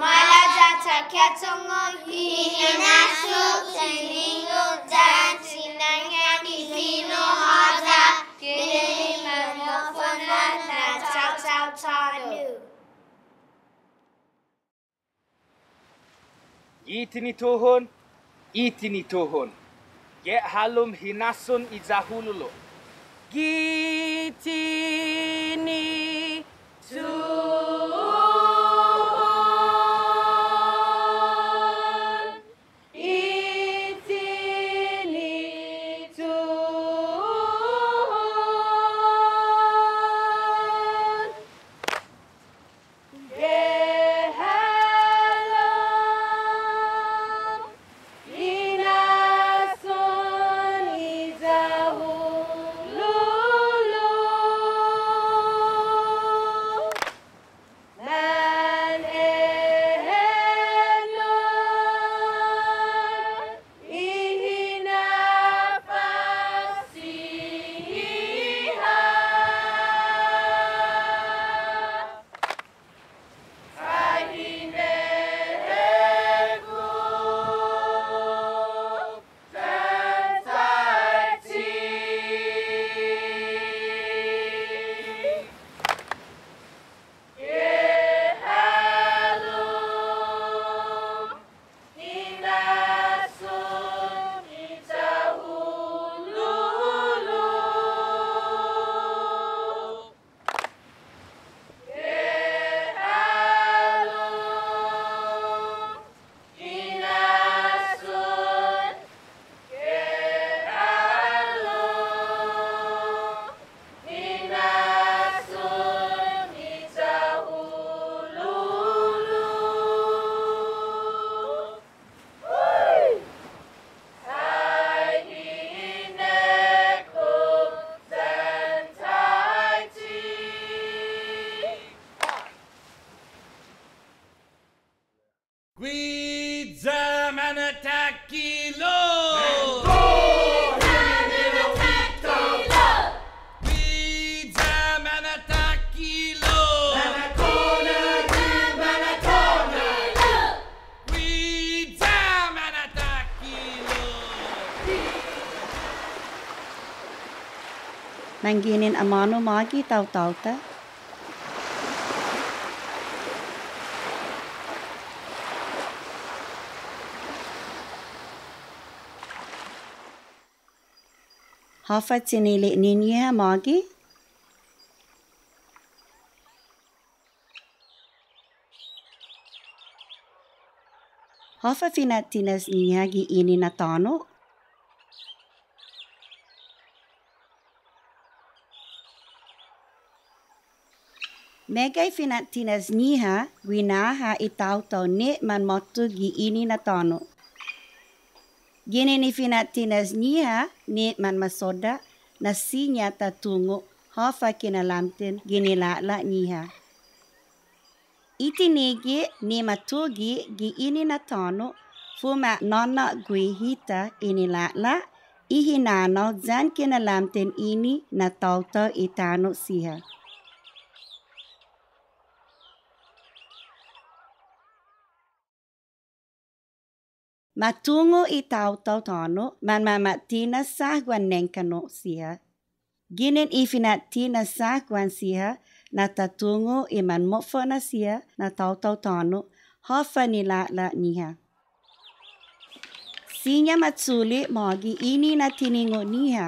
말하자 착해성은 이해나수 진리로자 진행향이 진호하자 그림은 높은 Itini tohon, itini tohon. Get halum hinasun izahululo. Giti. રંગીન અમાનો માગી તાવતા આવતા هافت سني لقنينيا ماجي هافا فينا تيناز نياجي إيني نتانو megai finatinas nyiha guinaha itautou ni' manmotu gi inina tono' ginini finatinas nyiha nimanmasoda na sinyata tungu hofa kina lamtin ginila'la nyiha itinigi nimatugi gi inina tano' fuma nona' gui hita inilala ihinano jan kina lamtin ini na tautou itanu siha ma tungo i tau tau tono man mama tina saguan nenkano sia. Ginen i fina tina saguan sia na tatungo i man mofona sia na tau tau tono hofa ni la la niha. Sinya matsuli mogi ini na tiningo niha.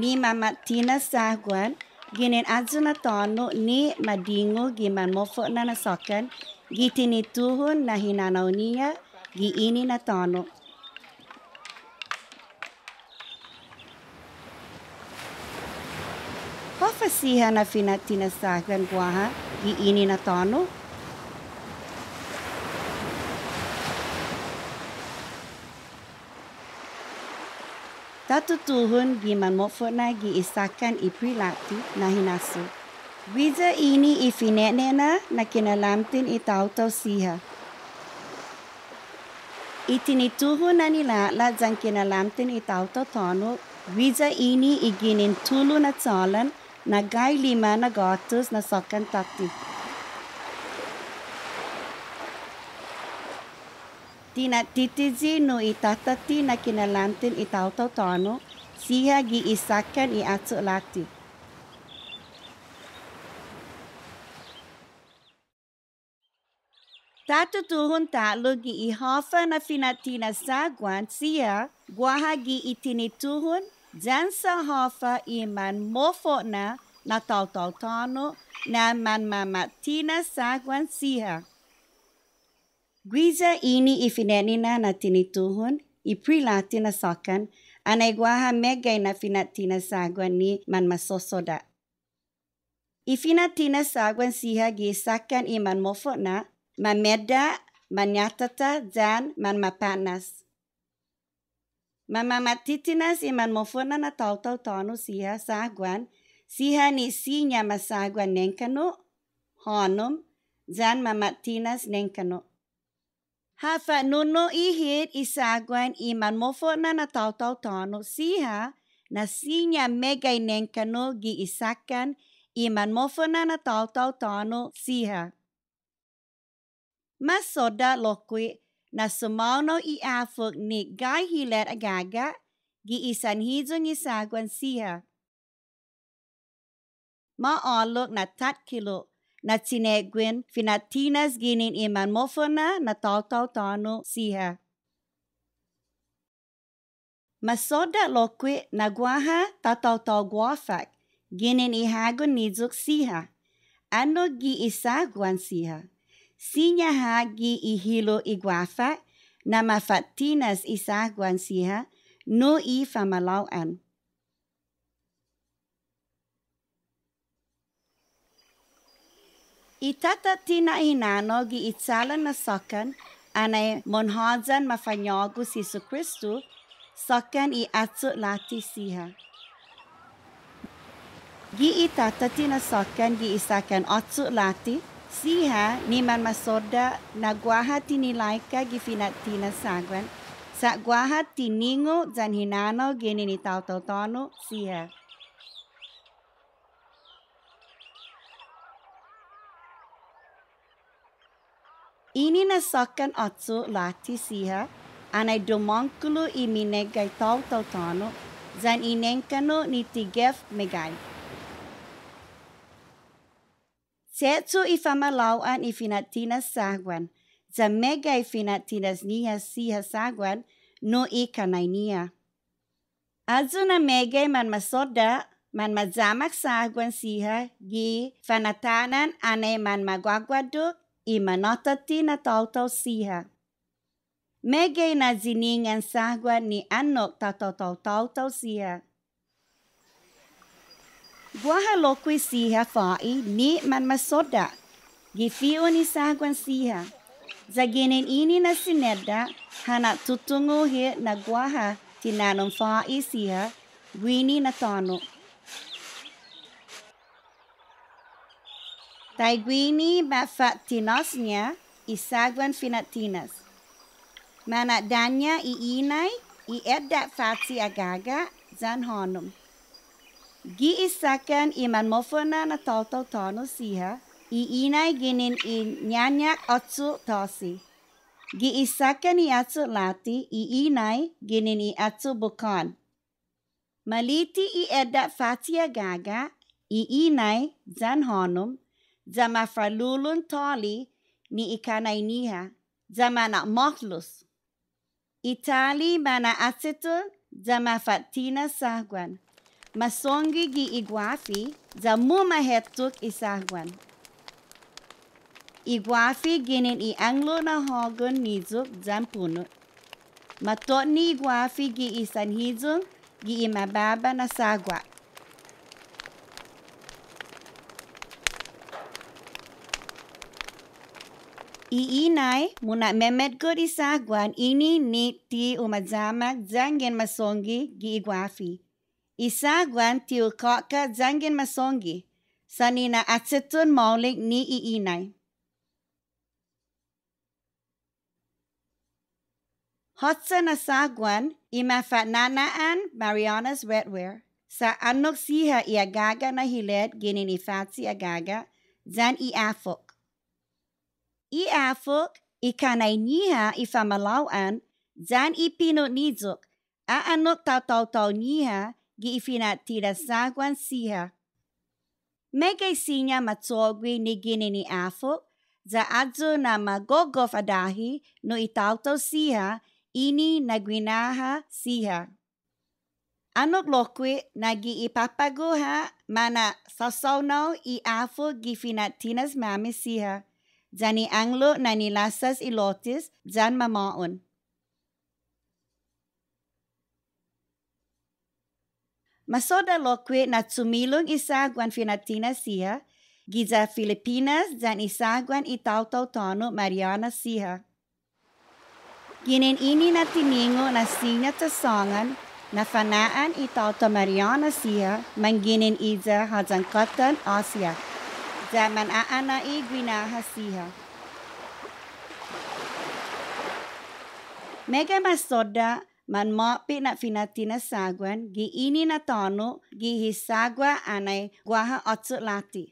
Ni mama tina saguan ginen azuna tono ni madingo giman mofona na sokan gitini tuhun na hinanau niha giini na tono. Pafasiha na finatinasagan ko ha, giini na tono. Tatutuhun giman mo na giisakan iprilati na hinaso. Wiza ini ifinenena na kinalamtin itaw-taw siya. iti nituho na nila la jangkinalamtin itaw to tono vija ini iginin tulu na tsalan na gai lima na gatus na sokan tati. Tina titiji no itatati na kinalamtin itaw to gi isakan i iacu lati. Tatutuhun ta'lu gi ihofa na finatina sagwan sia guaha gi tuhun dan sahofa iman mofo na na tau tau tano na man mama tina sagwan Guiza ini ifinenina na tuhun iprilatina sokan anegwaha megay na finatina sagwan ni man masosoda. Ifinatina sagwan siha gi sakan iman mofo na mameda, menyatata, dan manmapanas. Mamamatitinas e manmofona na tautau tonu siha saguan, siha ni sinya masaguan nenkano, honum, dan mamatinas nengkano. Hafa nuno ihid isaguan i manmofona na tautau tonu siha, na sinya megay nenkano gi isakan i manmofona na tautau tonu siha. masoda lokwe na sumauno iafuk ni gai hilet agaga giisan hijung isagwan siya. Maalok na tat kilo na tinegwin finatinas ginin iman mofona na taltaw tano siya. Masoda lokwe na guaha tatawtaw guafak ginin ihagon nijuk siya. Ano giisagwan siya? sinya hagi ihilo iguafa, na mafatinas isaguan siha, no i famalauan. Itata tina inano gi itsalan na sakan anay monhadzan mafanyago si su Kristo, sokan i atsu lati siha. Gi itata tina sokan gi isakan atsu lati, Siha man masoda na guahati ni laika tina sagwan. Sa guahati ningo dan hinano gini ni tau tautono siha. Ini nasokan otsu lati siha anai domongkulu imine gai tau tautono zan inenkano ni tigef megai. Setsu ifamalawan ifinatinasaguan, zamega ifinatinas niya siya saguan, no ikanay niya. Azuna mega man masoda, man mazamak saguan siya, gi fanatanan ane man magwagwado, imanotati na tawtaw siya. Mega na ziningan saguan ni anok tatawtaw tautau siha. Guahaloqui siha fa'i ni man masoda. Gifio ni sagwan siha. Zaginin ini na sineda, hana tutungo he na guaha tinanong fa'i siha, gwini na tano. Taigwini mafatinos niya, isagwan finatinas. danya iinay, iedda fati agaga, zan honum. Giisakan iman mofona na toltol tono siha, iinai ginin i nyanyak otsu tosi. Giisakan i atsu lati, iinai ginin i atsu bukan. Maliti i edda fatia gaga, iinai zan honum, zama fralulun toli ni ikanai niha, zama na mohlus. Itali mana asetun zama fatina sahguan masongi gi iguafi za muma hetuk isahwan. Iguafi ginin i anglo na Hogan nizuk zampunut. Matot ni iguafi gi isan hizung gi imababa na sagwak. iinay muna memet ko di sagwan ini ni ti umazamak zangin masongi igwafi. Isagwan tiukaka zangin masongi, sanina atsetun maulik ni iinay. Hotsa na sagwan imafatnanaan Mariana's wetware sa anok siha iagaga na hilet gininifat agaga zan iafok. Iafok ikanay niha ifamalawan zan ipinot nizok anok tau tau tau niha giifina giifinatira sakwan siha. Megay sinya matsogwi ni gini ni afo, za adzo na magogof adahi no itauto siha, ini nagwinaha siha. Anok lokwe nagiipapaguha mana sasono i afo gifina tinas mami siha. Zani anglo na nilasas ilotis, zan mamaon. Masoda loque natsumilung isaguan finatina sia, giza Filipinas dan isaguan itautautono Mariana sia. Ginin ini natiningo na sinya tasongan na fanaan itauto Mariana sia mangginin iza hajangkatan Asia. Zaman aana i gwinaha siha. Mega Masoda man mo pinafinatinasagwan giini na tonu gihisagwa anay guaha otsu lati.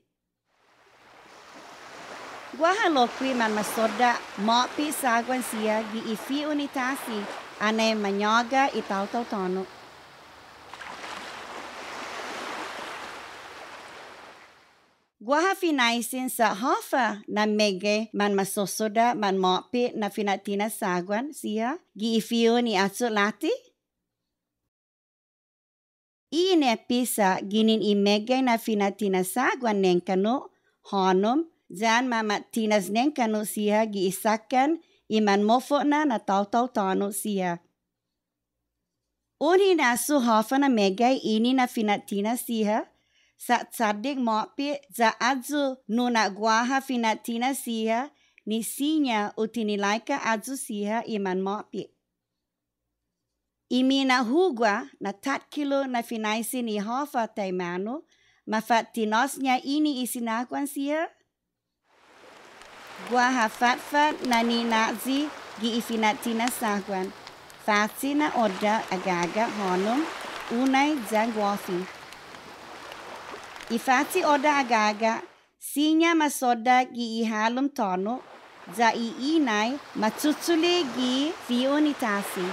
Guaha lokwi man masoda mo pisagwan siya giifi unitasi anay manyoga itaw tonu. Waha finai sin sa hafa na mege man masosoda man mopi na finatina sagwan sia giifio ni atso lati? Ine pisa ginin imege na finatina sagwan nengkano honom zan mamatinas nengkano sia giisakan man mofo na na tau-tau tano sia. Unhi nasu hafa na mege ini na finatina sia sa tsadik mopi za azu nuna guaha finatina sia ni sinya utinilaika azu sia iman mopi. Imina hugwa na tatkilo na finaisi ni hofa taimanu mafatinosnya ini isinakwan sia. Guaha fatfat na ni nazi gi ifinatina sahwan. Fatina oda agaga honum unai zangwafi ifati oda agaga sinya masoda gi ihalum tono za i inai matsutsule gi fionitasi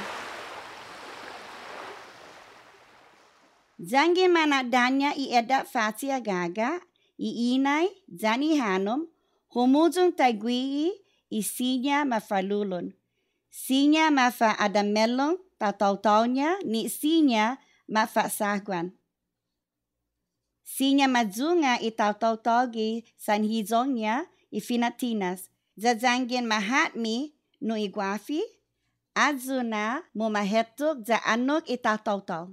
zangi mana danya i eda fati agaga i inai zani hanum humuzung taigui i sinya mafalulun sinya mafa adamelung tatautaunya ni sinya mafa sahguan Sinya madzunga san sanhizongya ifinatinas zazangin mahatmi no igwafi Azuna mumahetuk za anok itatawtaw.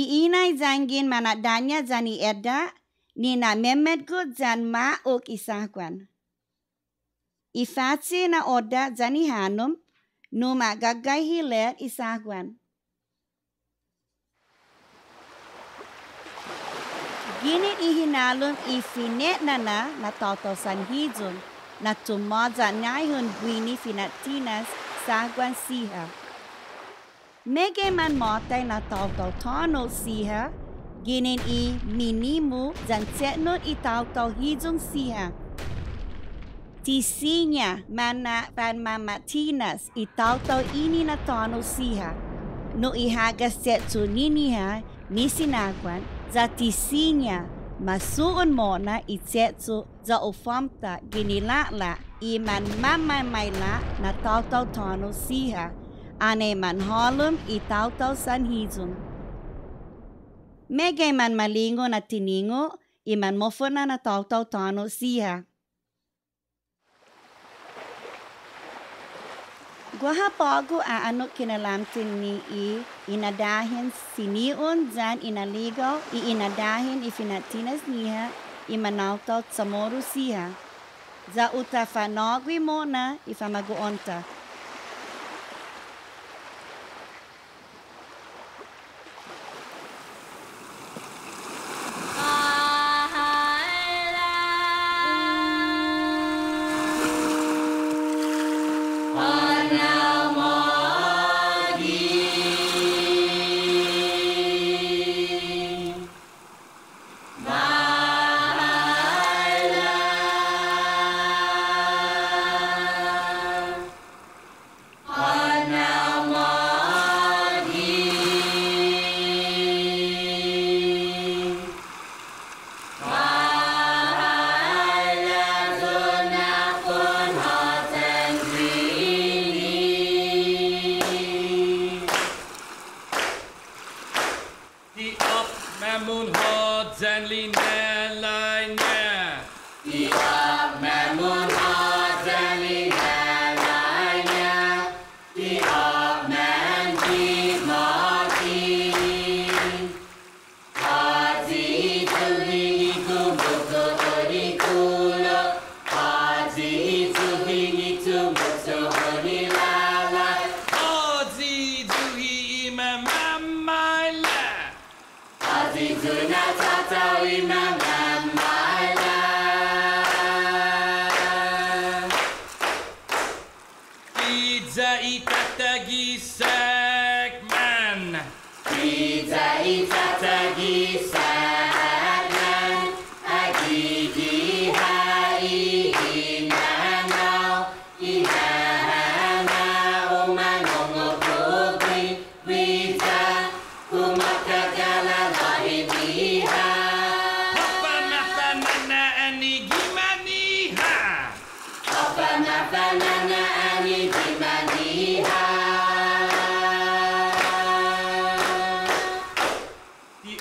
Iinay zangin manadanya zani edda ni na memedgud zan ma ok isahkwan. Ifatsi na oda zani hanum numa gagay hilet isahkwan. Gine i ifinet nana na toto sanhidon na tumoza naihun gwini finatinas sagwan siha. Mege man motay na toto tono siha, ginin i minimu zantsetnon itauto hidon siha. Tisinya mana pan mamatinas itauto ini na tono siha. No ihagas setsuniniha ni sinagwan zaتisia مasuun مoنa icecu za ufaمتa gنلaلa iمnمmmayلà naتaتa تaن sهa aن منهالم i تaتa سنهيzuم mgay منملي تن i مnمf تaت تaن sه guahapogo a ano kinalamtin ni i inadahin sinion zan inaligaw i inadahin ifinatinas niya i imanawtot tsamoro siya. za utafanogwi mo na ifamaguonta pizza ita tegiszek, men! Pizza ita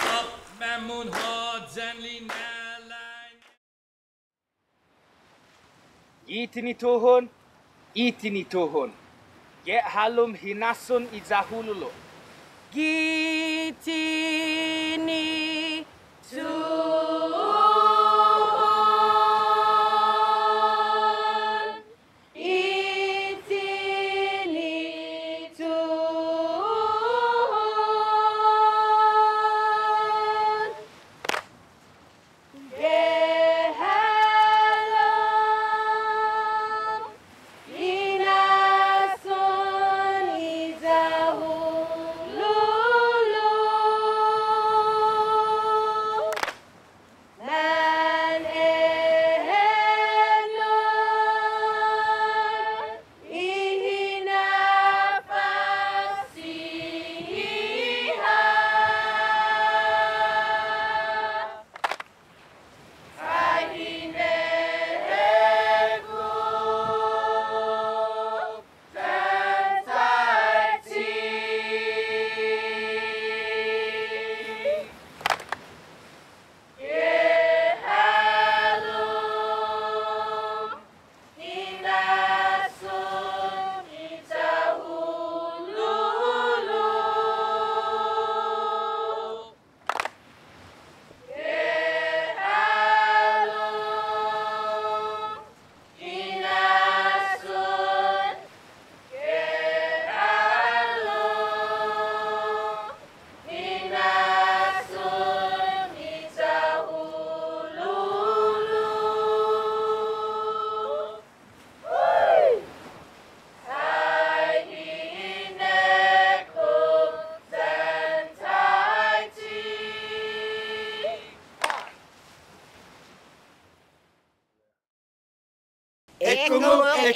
Hop, ممنون ها زنلی نلن ایتنی توهن ایتنی توهن یه حلم هیناسون ایزاهولولو گیتینی توهن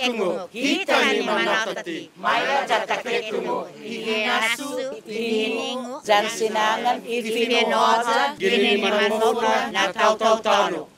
tumo, kita ni manatati, maya jatakte tumo, hihinasu, hiningu, jansinangan, ifimenoza, ginimanmuna, na tau tau tano.